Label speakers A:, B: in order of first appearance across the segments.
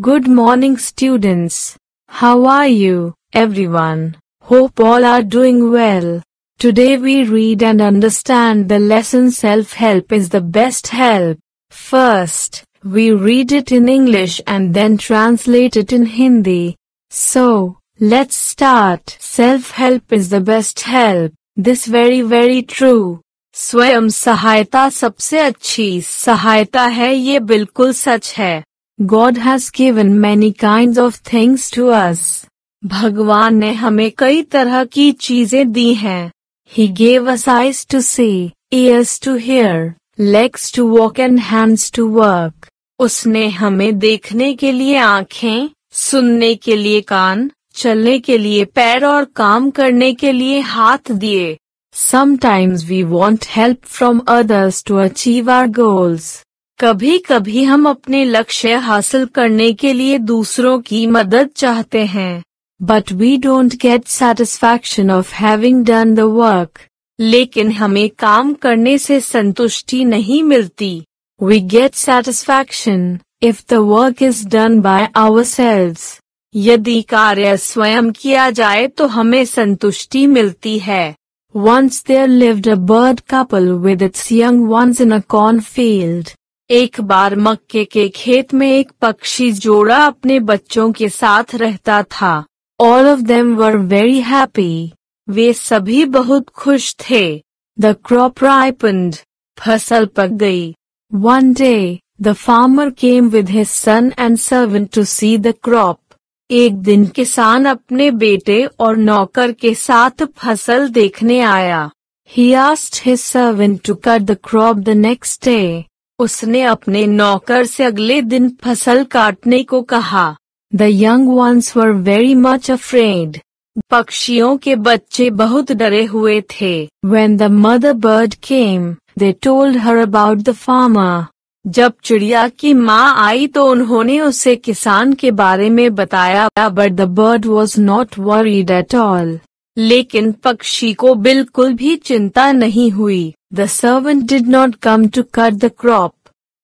A: Good morning students. How are you, everyone? Hope all are doing well. Today we read and understand the lesson self-help is the best help. First, we read it in English and then translate it in Hindi. So, let's start. Self-help is the best help. This very very true. स्वयं sabse achhi अच्छी hai. Ye bilkul sach hai. God has given many kind of things to us भगवान ने हमें कई तरह की चीजें दी हैं he gave us eyes to see ears to hear legs to walk and hands to work उसने हमें देखने के लिए आँखें सुनने के लिए कान चलने के लिए पैर और काम करने के लिए हाथ दिए sometimes we want help from others to achieve our goals कभी कभी हम अपने लक्ष्य हासिल करने के लिए दूसरों की मदद चाहते हैं but we don't get satisfaction of having done the work लेकिन हमें काम करने से संतुष्टि नहीं मिलती we get satisfaction if the work is done by our selves यदि कार्य स्वयं किया जाए तो हमें संतुष्टि मिलती है once there lived a bird couple with its young ones in a corn field एक बार मक्के के खेत में एक पक्षी जोड़ा अपने बच्चों के साथ रहता था all of them were very happy वे सभी बहुत खुश थे द क्रॉप राइपंड फसल पक गई one day the farmer came with his son and servant to see the crop एक दिन किसान अपने बेटे और नौकर के साथ फसल देखने आया he asked his servant to cut the crop the next day उसने अपने नौकर से अगले दिन फसल काटने को कहा the young ones were very much afraid पक्षियों के बच्चे बहुत डरे हुए थे when the mother bird came they told her about the farmer जब चिड़िया की माँ आई तो उन्होंने उसे किसान के बारे में बताया but the bird was not worried at all लेकिन पक्षी को बिल्कुल भी चिंता नहीं हुई The servant did not come to cut the crop.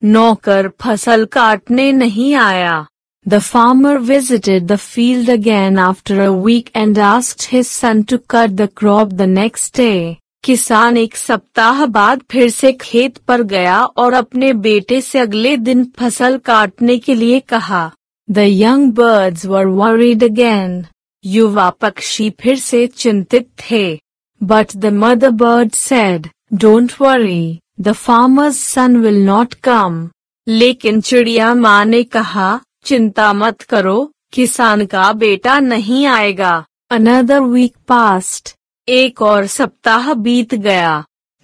A: Nokar phasal kaatne nahi aaya. The farmer visited the field again after a week and asked his son to cut the crop the next day. Kisan ek saptah baad phir se par gaya aur apne bete se agle din phasal kaatne ke liye kaha. The young birds were worried again. Yuva pakshi phir se chintit the. But the mother bird said, don't worry, the farmer's son will not come. लेकिन चिड़िया माँ ने कहा चिंता मत करो किसान का बेटा नहीं आएगा अनदर वीक पास्ट एक और सप्ताह बीत गया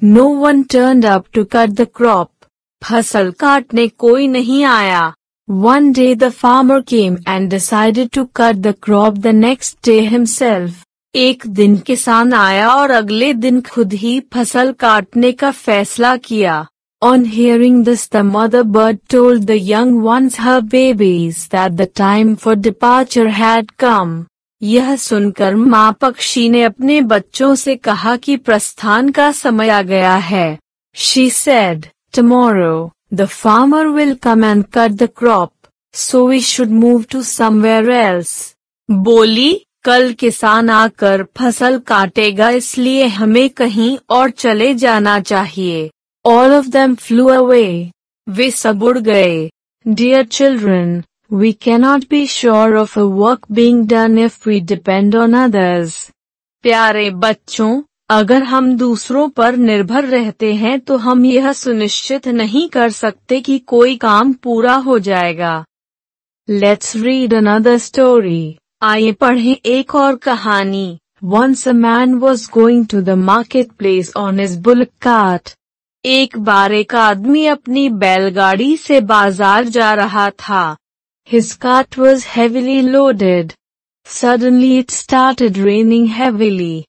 A: no one turn up to cut the crop फसल काटने कोई नहीं आया one day the farmer came and decided to cut the crop the next day himself एक दिन किसान आया और अगले दिन खुद ही फसल काटने का फैसला किया On hearing this the mother bird told the young ones her babies that the time for departure had come. यह सुनकर माँ पक्षी ने अपने बच्चों से कहा कि प्रस्थान का समय आ गया है She said, tomorrow, the farmer will come and cut the crop, so we should move to somewhere else. बोली कल किसान आकर फसल काटेगा इसलिए हमें कहीं और चले जाना चाहिए all of them flew away वे सब उड़ गए dear children we cannot be sure of a work being done if we depend on others. प्यारे बच्चों अगर हम दूसरों पर निर्भर रहते हैं तो हम यह सुनिश्चित नहीं कर सकते कि कोई काम पूरा हो जाएगा लेट्स रीड अनदर स्टोरी आइए पढ़ें एक और कहानी once a man was going to the market place on his bull cart एक बार एक आदमी अपनी बैलगाड़ी से बाजार जा रहा था his cart was heavily loaded suddenly it started raining heavily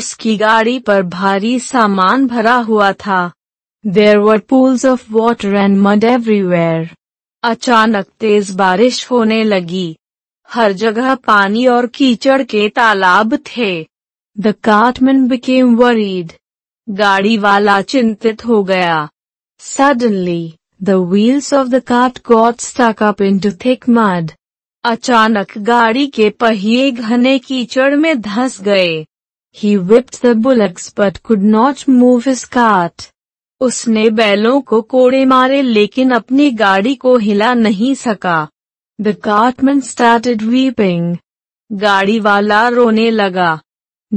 A: उसकी गाड़ी पर भारी सामान भरा हुआ था there were pools of water and mud everywhere अचानक तेज बारिश होने लगी हर जगह पानी और कीचड़ के तालाब थे द काटमैन बिकेम वरीड गाड़ी वाला चिंतित हो गया suddenly the wheels of the cart got stuck up to thick mud अचानक गाड़ी के पहिए घने कीचड़ में धंस गए he whipped the bullocks but could not move his cart उसने बैलों को कोड़े मारे लेकिन अपनी गाड़ी को हिला नहीं सका द cartman स्टार्टेड वीपिंग गाड़ी वाला रोने लगा.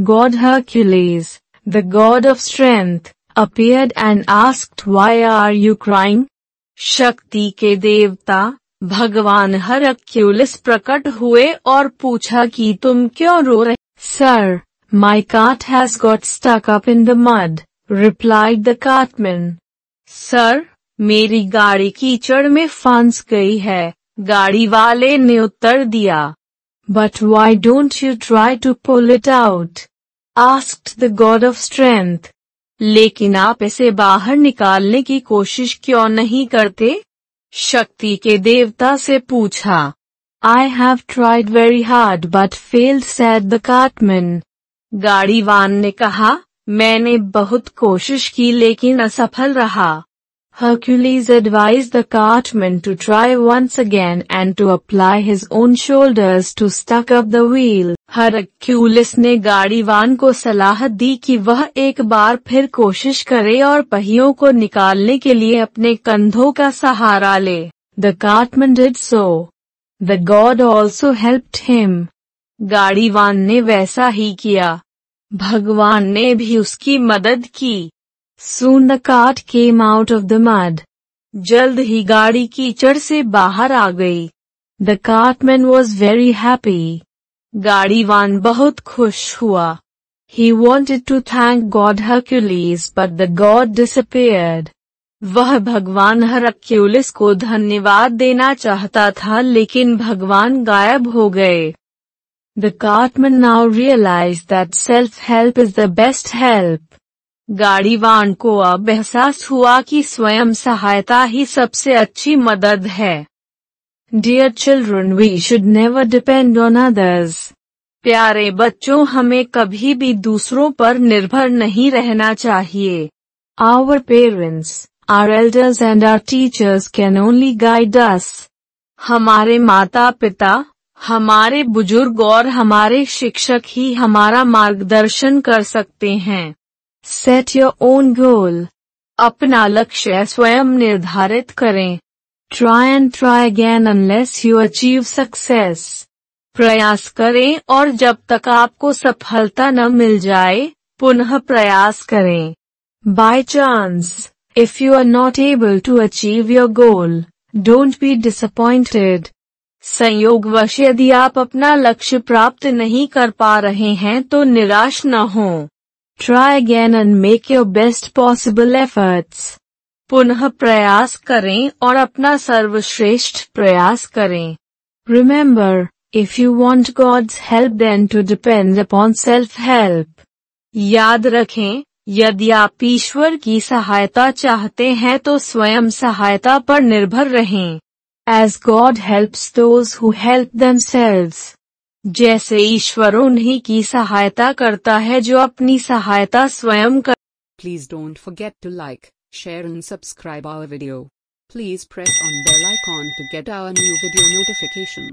A: हर Hercules, the god of strength appeared and ask why are you crying शक्ति के देवता भगवान हरक्यूलिस प्रकट हुए और पूछा कि तुम क्यों रो रहे sir my cart has got stuck up in the mud replied the cartman sir मेरी गाड़ी कीचड़ में फंस गई है गाड़ी वाले ने उत्तर दिया but why don't you try to pull it out asked the god of strength लेकिन आप इसे बाहर निकालने की कोशिश क्यों नहीं करते शक्ति के देवता से पूछा I have tried very hard but failed said the cartman गाड़ीवान ने कहा मैंने बहुत कोशिश की लेकिन असफल रहा Hercules advised the cartman to try once again and to apply his own shoulders to stuck up the wheel. Hercules ने गाड़ीवान को सलाह दी कि वह एक बार फिर कोशिश करे और पहियों को निकालने के लिए अपने कंधों का सहारा ले the cartman did so the god also helped him गाड़ीवान ने वैसा ही किया भगवान ने भी उसकी मदद की Soon the cart came out of the mud. जल्द ही गाड़ी कीचड़ से बाहर आ गई the cartman was very happy गाड़ीवान बहुत खुश हुआ He wanted to thank God Hercules but the God disappeared. वह भगवान हरक्यूलिस को धन्यवाद देना चाहता था लेकिन भगवान गायब हो गए The cartman now realized that self-help is the best help. गाड़ीवान को अब एहसास हुआ कि स्वयं सहायता ही सबसे अच्छी मदद है dear children we should never depend on others प्यारे बच्चों हमें कभी भी दूसरों पर निर्भर नहीं रहना चाहिए our parents our elders and our teachers can only guide us हमारे माता पिता हमारे बुजुर्ग और हमारे शिक्षक ही हमारा मार्गदर्शन कर सकते हैं सेट योर ओन गोल अपना लक्ष्य स्वयं निर्धारित करें try and try again unless you achieve success प्रयास करें और जब तक आपको सफलता न मिल जाए पुनः प्रयास करें by chance if you are not able to achieve your goal don't be disappointed वश यदि आप अपना लक्ष्य प्राप्त नहीं कर पा रहे हैं तो निराश न हों। Try again and make your best possible efforts. पुनः प्रयास करें और अपना सर्वश्रेष्ठ प्रयास करें Remember, if you want God's help then to depend upon self-help. याद रखें यदि आप ईश्वर की सहायता चाहते हैं तो स्वयं सहायता पर निर्भर रहें As God helps those who help themselves. जैसे ईश्वर उन्हीं की सहायता करता है जो अपनी सहायता स्वयं कर please don't forget to like share and subscribe our video please press on bell icon to get our new video notification